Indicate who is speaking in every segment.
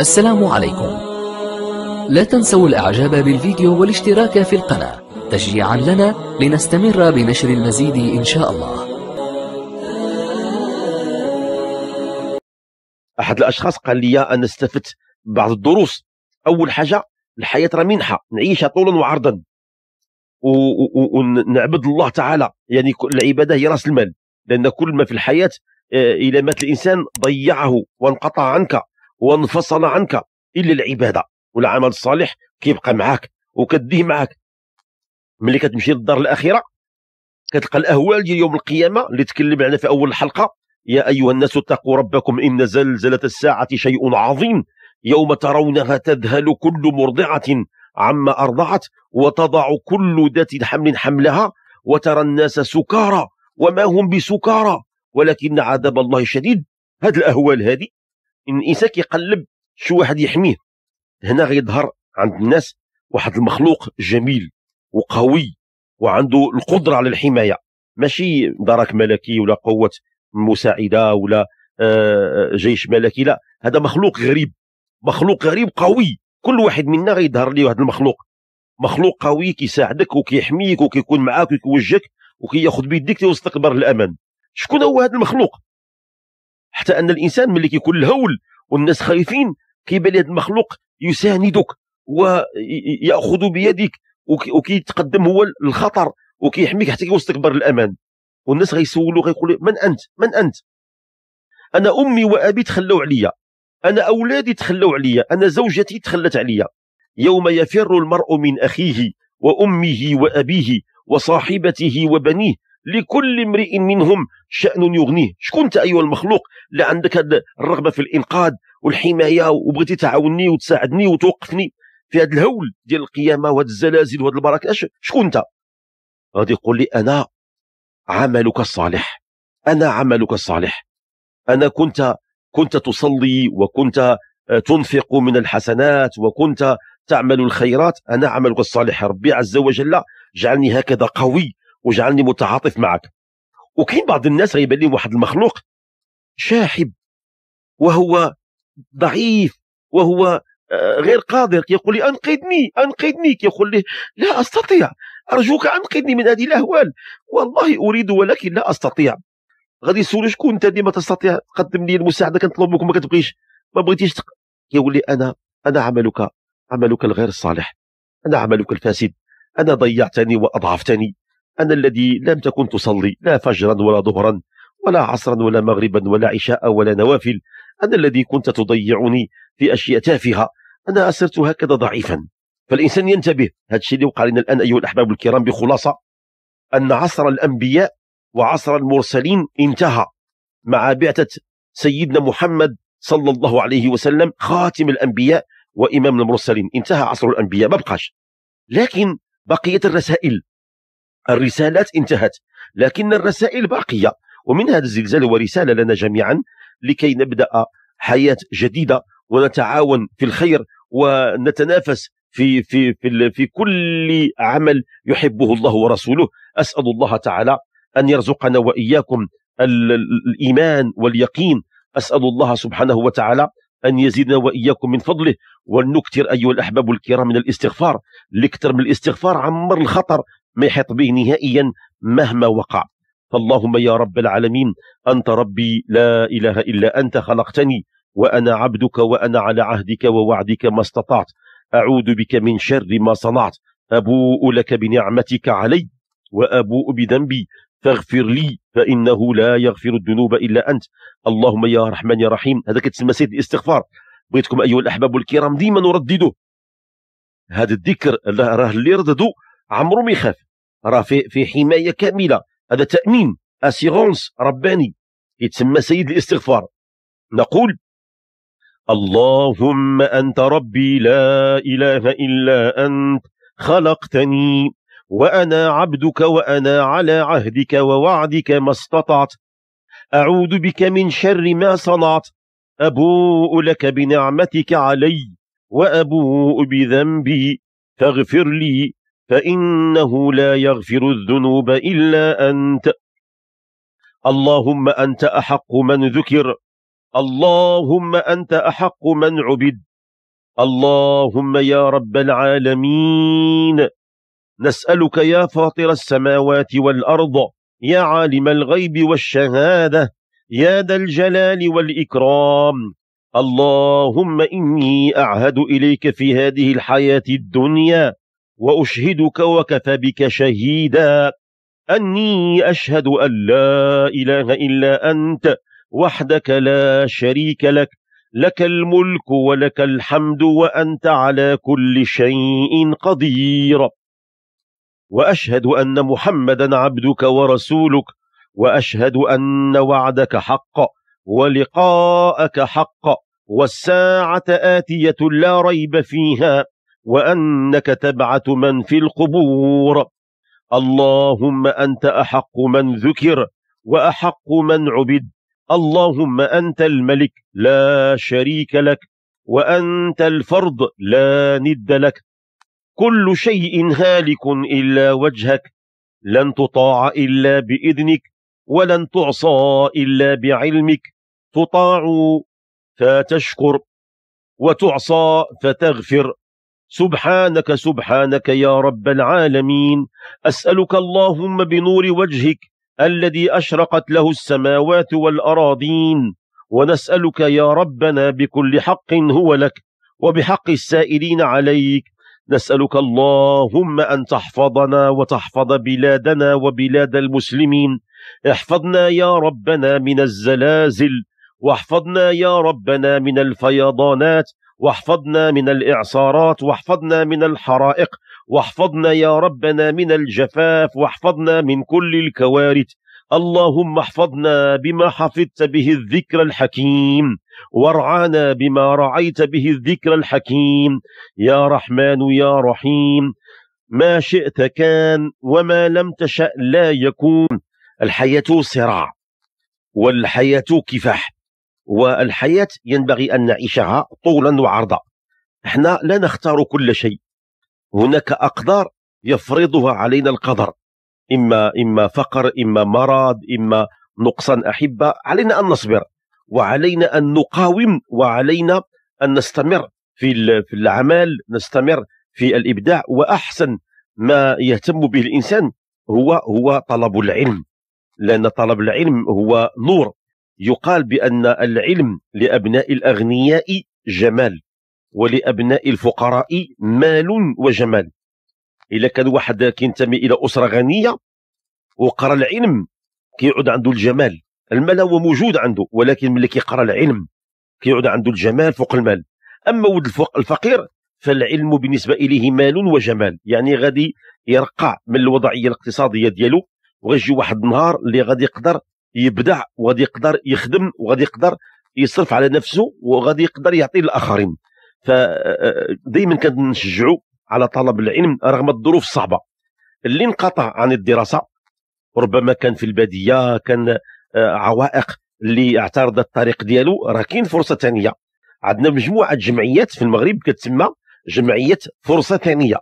Speaker 1: السلام عليكم لا تنسوا الاعجاب بالفيديو والاشتراك في القناة تشجيعا لنا لنستمر بنشر المزيد ان شاء الله احد الاشخاص قال لي انا استفدت بعض الدروس اول حاجه الحياه راه منحه نعيشها طولا وعرضا ونعبد الله تعالى يعني العباده هي راس المال لان كل ما في الحياه اذا آه، مات الانسان ضيعه وانقطع عنك وانفصل عنك الا العباده والعمل الصالح كيبقى معاك وكديه معاك ملي كتمشي للدار الاخره كتلقى الاهوال ديال يوم القيامه اللي تكلم عنها في اول الحلقه يا ايها الناس اتقوا ربكم ان زلزله الساعه شيء عظيم يوم ترونها تذهل كل مرضعه عما ارضعت وتضع كل ذات حمل حملها وترى الناس سكارى وما هم بسكارى ولكن عذاب الله شديد هاد الاهوال هذه ان الانسان كيقلب شو واحد يحميه هنا غيظهر عند الناس واحد المخلوق جميل وقوي وعنده القدره على الحمايه ماشي درك ملكي ولا قوه مساعده ولا آه، جيش ملكي لا هذا مخلوق غريب مخلوق غريب قوي كل واحد منا غيظهر ليه هذا المخلوق مخلوق قوي كيساعدك وكيحميك وكيكون معاك ويوجهك وكياخذ بيديك توصلك لبر الامان شكون هو هذا المخلوق حتى ان الانسان ملي كيكون الهول والناس خايفين كيبان هذا المخلوق يساندك وياخذ بيدك وكيتقدم هو الخطر وكيحميك حتى كيوصلك بر الامان والناس غيسولوا غيقولوا من انت من انت انا امي وابي تخلوا عليا انا اولادي تخلوا عليا انا زوجتي تخلت عليا يوم يفر المرء من اخيه وامه وابيه وصاحبته وبنيه لكل امرئ منهم شأن يغنيه شكون انت ايها المخلوق اللي عندك هذه الرغبة في الانقاذ والحماية وبغيتي تعاوني وتساعدني وتوقفني في هذا الهول ديال القيامة وهذه الزلازل وهذه البركة شكون انت غادي يقول لي انا عملك الصالح انا عملك الصالح انا كنت كنت تصلي وكنت آه، تنفق من الحسنات وكنت تعمل الخيرات انا عملك الصالح ربي عز وجل جعلني هكذا قوي وجعلني متعاطف معك وكاين بعض الناس غيبان لهم واحد المخلوق شاحب وهو ضعيف وهو آه، غير قادر يقول لي انقذني انقذني يقول لي لا استطيع ارجوك انقذني من هذه الاهوال والله اريد ولكن لا استطيع غادي يسولو شكون انت اللي ما تستطيع تقدم لي المساعده كنطلب منك وما كتبغيش ما بغيتيش تق... يقول لي انا انا عملك عملك الغير الصالح انا عملك الفاسد انا ضيعتني واضعفتني أنا الذي لم تكن تصلي لا فجرا ولا ظهرا ولا عصرا ولا مغربا ولا عشاء ولا نوافل أنا الذي كنت تضيعني في أشياء تافهة أنا أسرت هكذا ضعيفا فالإنسان ينتبه هذا الشيء اللي وقع لنا الآن أيها الأحباب الكرام بخلاصة أن عصر الأنبياء وعصر المرسلين انتهى مع بعثة سيدنا محمد صلى الله عليه وسلم خاتم الأنبياء وإمام المرسلين انتهى عصر الأنبياء ما بقاش لكن بقيت الرسائل الرسالات انتهت لكن الرسائل باقية ومن هذا الزلزال هو رسالة لنا جميعا لكي نبدأ حياة جديدة ونتعاون في الخير ونتنافس في في في في كل عمل يحبه الله ورسوله اسال الله تعالى ان يرزقنا واياكم الايمان واليقين اسال الله سبحانه وتعالى ان يزيدنا واياكم من فضله ولنكثر ايها الاحباب الكرام من الاستغفار لكثر من الاستغفار عمر الخطر ما يحيط به نهائيا مهما وقع فاللهم يا رب العالمين أنت ربي لا إله إلا أنت خلقتني وأنا عبدك وأنا على عهدك ووعدك ما استطعت أعوذ بك من شر ما صنعت أبوء لك بنعمتك علي وأبوء بذنبي فاغفر لي فإنه لا يغفر الذنوب إلا أنت اللهم يا رحمن يا رحيم هذا كتسمى سيد الاستغفار بغيتكم أيها الأحباب الكرام ديما نردده هذا الذكر راه اللي يرددو عمرو ما يخاف راه في في حمايه كامله هذا تامين اسيغونس رباني يتسمى سيد الاستغفار نقول اللهم انت ربي لا اله الا انت خلقتني وانا عبدك وانا على عهدك ووعدك ما استطعت اعوذ بك من شر ما صنعت ابوء لك بنعمتك علي وابوء بذنبي فاغفر لي فإنه لا يغفر الذنوب إلا أنت اللهم أنت أحق من ذكر اللهم أنت أحق من عبد اللهم يا رب العالمين نسألك يا فاطر السماوات والأرض يا عالم الغيب والشهادة يا ذا الجلال والإكرام اللهم إني أعهد إليك في هذه الحياة الدنيا واشهدك وكفى بك شهيدا اني اشهد ان لا اله الا انت وحدك لا شريك لك لك الملك ولك الحمد وانت على كل شيء قدير واشهد ان محمدا عبدك ورسولك واشهد ان وعدك حق ولقاءك حق والساعه اتيه لا ريب فيها وأنك تبعث من في القبور اللهم أنت أحق من ذكر وأحق من عبد اللهم أنت الملك لا شريك لك وأنت الفرض لا ند لك كل شيء هالك إلا وجهك لن تطاع إلا بإذنك ولن تعصى إلا بعلمك تطاع فتشكر وتعصى فتغفر سبحانك سبحانك يا رب العالمين أسألك اللهم بنور وجهك الذي أشرقت له السماوات والأراضين ونسألك يا ربنا بكل حق هو لك وبحق السائلين عليك نسألك اللهم أن تحفظنا وتحفظ بلادنا وبلاد المسلمين احفظنا يا ربنا من الزلازل واحفظنا يا ربنا من الفيضانات واحفظنا من الإعصارات واحفظنا من الحرائق واحفظنا يا ربنا من الجفاف واحفظنا من كل الكوارث اللهم احفظنا بما حفظت به الذكر الحكيم وارعانا بما رعيت به الذكر الحكيم يا رحمن يا رحيم ما شئت كان وما لم تشأ لا يكون الحياة صراع والحياة كفاح والحياة ينبغي أن نعيشها طولا وعرضا احنا لا نختار كل شيء هناك أقدار يفرضها علينا القدر إما, إما فقر إما مرض إما نقصان أحبة علينا أن نصبر وعلينا أن نقاوم وعلينا أن نستمر في في العمل نستمر في الإبداع وأحسن ما يهتم به الإنسان هو هو طلب العلم لأن طلب العلم هو نور يقال بأن العلم لأبناء الأغنياء جمال ولأبناء الفقراء مال وجمال إذا كان واحد كينتمي إلى أسرة غنية وقرأ العلم كيعود عنده الجمال المال هو موجود عنده ولكن ملي كيقرا العلم كيعود عنده الجمال فوق المال اما ولد الفقير فالعلم بالنسبه اليه مال وجمال يعني غادي يرقع من الوضعيه الاقتصاديه ديالو وغيجي واحد النهار اللي غادي يقدر يبدع وغادي يقدر يخدم وغادي يقدر يصرف على نفسه وغادي يقدر يعطي للاخرين فدائما آه، آه، كنشجعوا على طلب العلم رغم الظروف الصعبه اللي انقطع عن الدراسه ربما كان في الباديه كان آه، عوائق اللي اعترض الطريق ديالو راه كاين فرصه ثانيه عندنا مجموعه جمعيات في المغرب كتسمى جمعيه فرصه ثانيه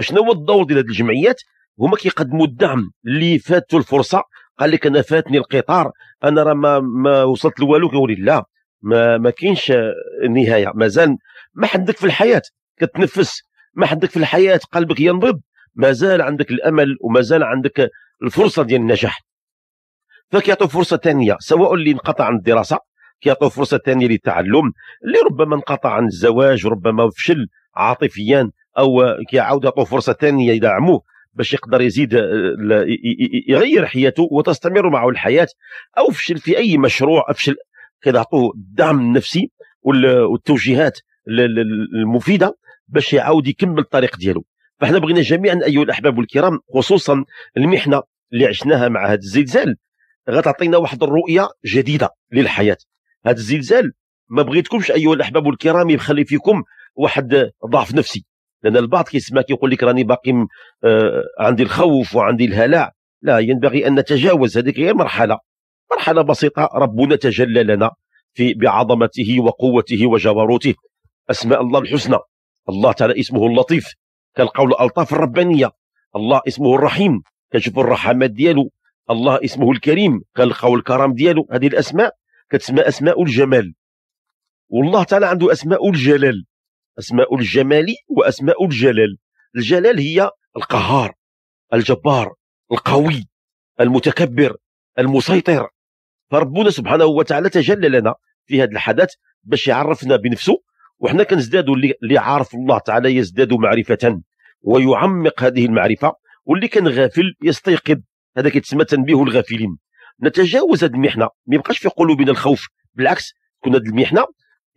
Speaker 1: شنو هو الدور ديال هذه الجمعيات هما كيقدموا الدعم اللي فاتوا الفرصه قال لك انا فاتني القطار انا راه ما, ما وصلت لوالو كيقول لا ما ما كاينش نهايه مازال ما حدك في الحياه كتنفس ما حدك في الحياه قلبك ينبض مازال عندك الامل ومازال عندك الفرصه ديال النجاح فكيعطيو فرصه ثانيه سواء اللي انقطع عن الدراسه كيعطيو فرصه ثانيه للتعلم اللي ربما انقطع عن الزواج ربما فشل عاطفيا او كيعاود يعطوه فرصه ثانيه يدعموه باش يقدر يزيد آه، يغير حياته وتستمر معه الحياه او فشل في اي مشروع افشل كذا اعطوه الدعم النفسي والتوجيهات المفيده باش يعاود يكمل الطريق ديالو فاحنا بغينا جميعا ايها الاحباب الكرام خصوصا المحنه اللي عشناها مع هذا الزلزال غتعطينا واحد الرؤيه جديده للحياه هذا الزلزال ما بغيتكمش ايها الاحباب الكرام يخلي فيكم واحد ضعف نفسي لان البعض كيسمع كيقول لك راني باقي آه عندي الخوف وعندي الهلع لا ينبغي ان نتجاوز هذيك هي مرحله مرحله بسيطه ربنا تجلى لنا في بعظمته وقوته وجبروته اسماء الله الحسنى الله تعالى اسمه اللطيف كالقول الالطاف الربانيه الله اسمه الرحيم كنشوفوا الرحمات ديالو الله اسمه الكريم كالقول الكرم ديالو هذه الاسماء كتسمى اسماء الجمال والله تعالى عنده اسماء الجلال اسماء الجمال واسماء الجلال الجلال هي القهار الجبار القوي المتكبر المسيطر فربنا سبحانه وتعالى تجلى لنا في هذا الحدث باش يعرفنا بنفسه وحنا كنزدادوا اللي عارف الله تعالى يزداد معرفة ويعمق هذه المعرفة واللي كان غافل يستيقظ هذا كيتسمى تنبيه الغافلين نتجاوز هذه المحنة ما يبقاش في قلوبنا الخوف بالعكس كنا هذه المحنة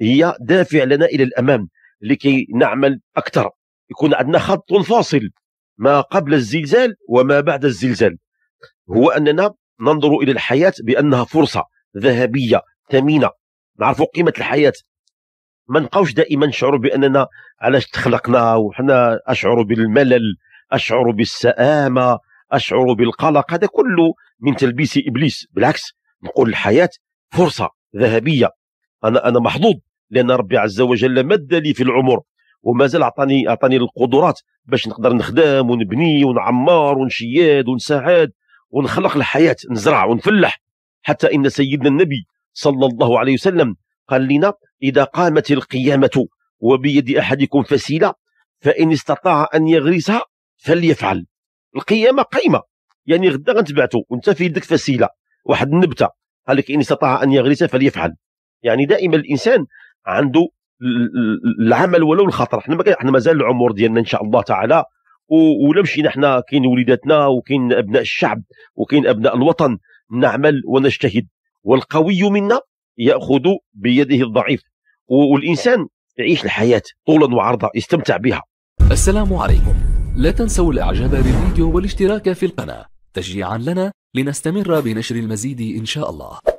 Speaker 1: هي دافع لنا إلى الأمام لكي نعمل أكثر يكون عندنا خط فاصل ما قبل الزلزال وما بعد الزلزال هو أننا ننظر إلى الحياة بأنها فرصة ذهبية ثمينة نعرفوا قيمة الحياة ما نبقاوش دائما نشعروا بأننا علاش تخلقنا وحنا أشعر بالملل أشعر بالسآمة أشعر بالقلق هذا كله من تلبيس إبليس بالعكس نقول الحياة فرصة ذهبية أنا أنا محظوظ لان ربي عز وجل مد لي في العمر ومازال عطاني عطاني القدرات باش نقدر نخدم ونبني ونعمر ونشياد ونساعد ونخلق الحياه نزرع ونفلح حتى ان سيدنا النبي صلى الله عليه وسلم قال لنا اذا قامت القيامه وبيد احدكم فسيله فان استطاع ان يغرسها فليفعل القيامه قيمه يعني غدا غنتبعتو وانت في يدك فسيله واحد النبته قال لك ان استطاع ان يغرسها فليفعل يعني دائما الانسان عنده العمل ولو الخطر احنا احنا مازال العمر ديالنا ان شاء الله تعالى ولا مشينا احنا كاين وليداتنا وكاين ابناء الشعب وكاين ابناء الوطن نعمل ونجتهد والقوي منا ياخذ بيده الضعيف والانسان يعيش الحياه طولا وعرضا يستمتع بها السلام عليكم لا تنسوا الاعجاب بالفيديو والاشتراك في القناه تشجيعا لنا لنستمر بنشر المزيد ان شاء الله